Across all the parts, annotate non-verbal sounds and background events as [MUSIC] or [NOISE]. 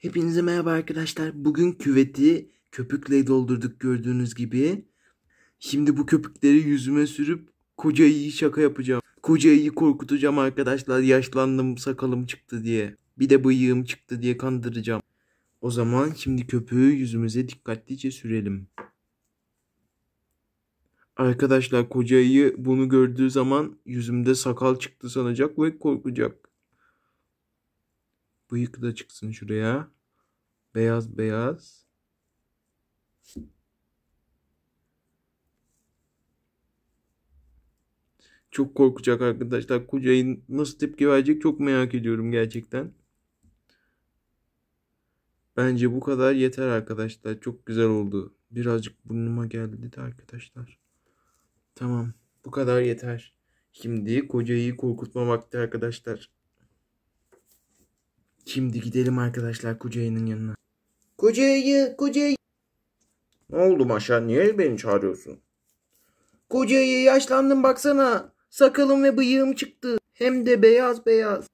Hepinize merhaba arkadaşlar. Bugün küveti köpükle doldurduk gördüğünüz gibi. Şimdi bu köpükleri yüzüme sürüp koca iyi şaka yapacağım. Koca iyi korkutacağım arkadaşlar. Yaşlandım sakalım çıktı diye. Bir de bıyığım çıktı diye kandıracağım. O zaman şimdi köpüğü yüzümüze dikkatlice sürelim. Arkadaşlar kocayı bunu gördüğü zaman yüzümde sakal çıktı sanacak ve korkacak. Bıyık da çıksın şuraya. Beyaz beyaz. Çok korkacak arkadaşlar. Kucay'ın nasıl tepki verecek çok merak ediyorum gerçekten. Bence bu kadar yeter arkadaşlar. Çok güzel oldu. Birazcık burnuma geldi de arkadaşlar. Tamam. Bu kadar yeter. Şimdi kocayı korkutma vakti arkadaşlar. Şimdi gidelim arkadaşlar Kocayının yanına. Kucay'ı, Kucay. Ne oldu Maşa? Niye beni çağırıyorsun? Kucay'ı yaşlandım baksana. Sakalım ve bıyığım çıktı. Hem de beyaz beyaz.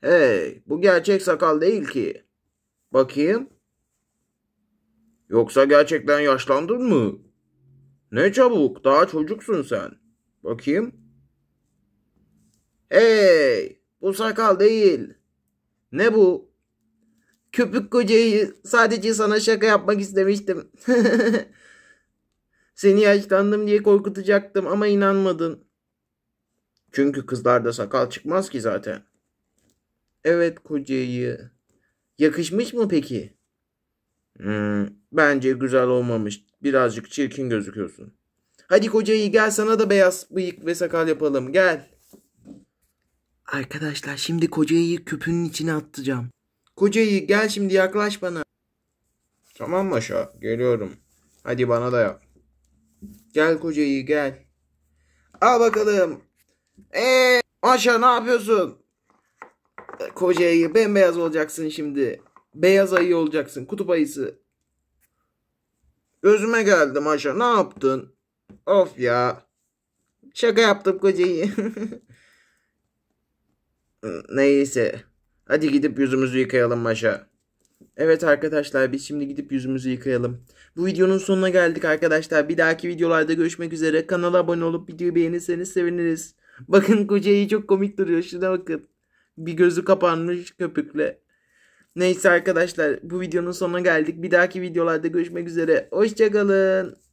Hey, bu gerçek sakal değil ki. Bakayım. Yoksa gerçekten yaşlandın mı? Ne çabuk, daha çocuksun sen. Bakayım. Hey, bu sakal değil. Ne bu? Köpük kocayı sadece sana şaka yapmak istemiştim. [LAUGHS] Seni yaşlandım diye korkutacaktım ama inanmadın. Çünkü kızlarda sakal çıkmaz ki zaten. Evet kocayı. Yakışmış mı peki? Hmm, bence güzel olmamış. Birazcık çirkin gözüküyorsun. Hadi kocayı gel sana da beyaz bıyık ve sakal yapalım. Gel. Arkadaşlar şimdi kocayı küpünün içine atacağım. Kocayı gel şimdi yaklaş bana. Tamam Maşa geliyorum. Hadi bana da yap. Gel kocayı gel. Al bakalım. Eee Maşa ne yapıyorsun? E, kocayı bembeyaz olacaksın şimdi. Beyaz ayı olacaksın kutup ayısı. Gözüme geldi Maşa ne yaptın? Of ya. Şaka yaptım kocayı. [LAUGHS] Neyse. Hadi gidip yüzümüzü yıkayalım Maşa. Evet arkadaşlar biz şimdi gidip yüzümüzü yıkayalım. Bu videonun sonuna geldik arkadaşlar. Bir dahaki videolarda görüşmek üzere. Kanala abone olup videoyu beğenirseniz seviniriz. Bakın Kuceyi çok komik duruyor. Şuna bakın. Bir gözü kapanmış köpükle. Neyse arkadaşlar bu videonun sonuna geldik. Bir dahaki videolarda görüşmek üzere. Hoşçakalın.